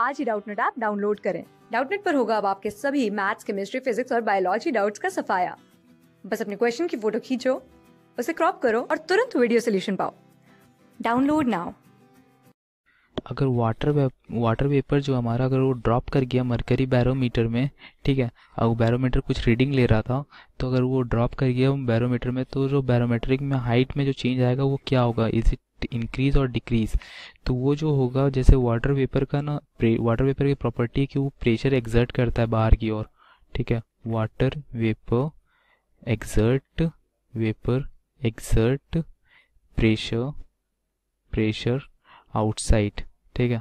आज ही Doubtnut app download करें डाउटनेट पर होगा अब आपके सभी मैथ्स केमिस्ट्री फिजिक्स और बायोलॉजी डाउट्स का सफाया बस अपने क्वेश्चन की फोटो खींचो उसे क्रॉप करो और तुरंत वीडियो सोल्यूशन पाओ डाउनलोड नाउ अगर वाटर वे, वाटर वेपर जो हमारा अगर वो ड्रॉप कर गया मरकरी बैरोमीटर में ठीक है अगर बैरोमीटर कुछ रीडिंग ले रहा था तो अगर वो ड्रॉप कर गया बैरोमीटर में तो जो बैरोमेट्रिक में हाइट में जो चेंज आएगा वो क्या होगा इज इट इंक्रीज़ और डिक्रीज़ तो वो जो होगा जैसे वाटर वेपर का ना वाटर वेपर की प्रॉपर्टी है कि वो प्रेशर एग्जर्ट करता है बाहर की ओर ठीक है water vapour exert vapour exert pressure pressure outside ठीक है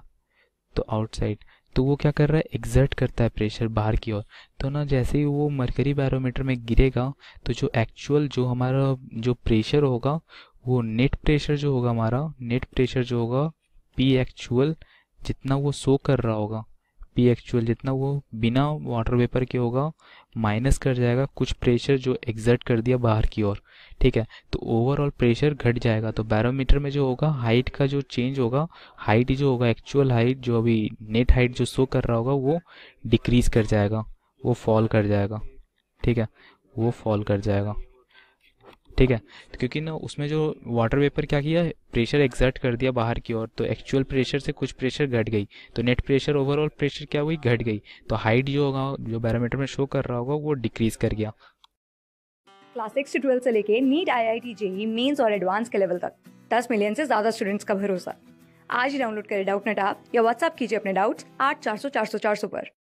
तो आउटसाइड तो वो क्या कर रहा है एग्जर्ट करता है प्रेशर बाहर की ओर तो ना जैसे ही वो मरकरी बैरोमीटर में गिरेगा तो जो एक्चुअल जो हमारा जो प्रेशर होगा वो नेट प्रेशर जो होगा हमारा नेट प्रेशर जो होगा पी एक्चुअल जितना वो शो कर रहा होगा पी एक्चुअल जितना वो बिना वाटर वेपर के होगा माइनस कर जाएगा कुछ प्रेशर जो एग्जर्ट कर दिया बाहर की ओर ठीक है तो ओवरऑल प्रेशर घट जाएगा तो बैरोमीटर में जो होगा हाइट का जो चेंज होगा हाइट जो होगा एक्चुअल हाइट जो अभी नेट हाइट जो शो कर रहा होगा वो डिक्रीज कर जाएगा वो फॉल कर जाएगा ठीक है वो फॉल कर जाएगा ठीक है तो क्योंकि ना उसमें जो वाटर वेपर क्या किया प्रेशर एग्जर्ट कर दिया बाहर की ओर तो एक्चुअल प्रेशर से कुछ प्रेशर घट गई तो नेट प्रेशर ओवरऑल प्रेशर क्या हुई घट गई तो हाइट जो होगा जो बैरोमीटर में शो कर रहा होगा वो डिक्रीज कर गया क्लास सिक्स से ट्वेल्थ से लेके NEET I I T JEE mains और एडवांस के लेवल तक दस मिलियन से ज्यादा स्टूडेंट्स का भरोसा आज ही डाउनलोड करें डाउट नेट आप या व्हाट्सअप कीजिए अपने डाउट्स आठ चार सौ चार सौ चार सौ पर